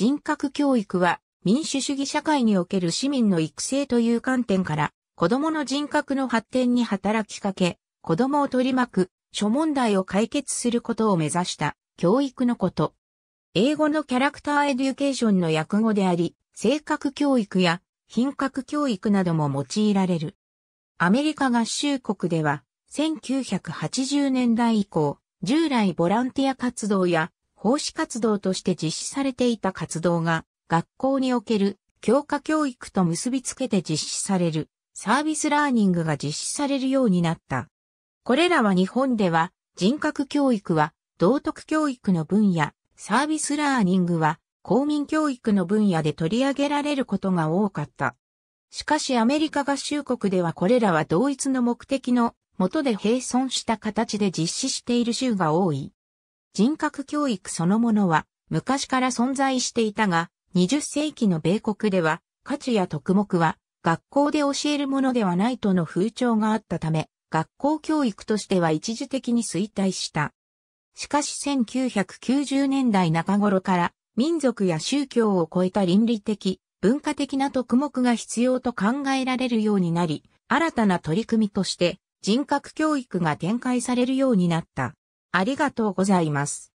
人格教育は民主主義社会における市民の育成という観点から子供の人格の発展に働きかけ、子供を取り巻く諸問題を解決することを目指した教育のこと。英語のキャラクターエデュケーションの訳語であり、性格教育や品格教育なども用いられる。アメリカ合衆国では1980年代以降、従来ボランティア活動や奉仕活動として実施されていた活動が、学校における教科教育と結びつけて実施されるサービスラーニングが実施されるようになった。これらは日本では人格教育は道徳教育の分野、サービスラーニングは公民教育の分野で取り上げられることが多かった。しかしアメリカ合衆国ではこれらは同一の目的のもとで並存した形で実施している州が多い。人格教育そのものは昔から存在していたが、20世紀の米国では、価値や特目は学校で教えるものではないとの風潮があったため、学校教育としては一時的に衰退した。しかし1990年代中頃から民族や宗教を超えた倫理的、文化的な特目が必要と考えられるようになり、新たな取り組みとして人格教育が展開されるようになった。ありがとうございます。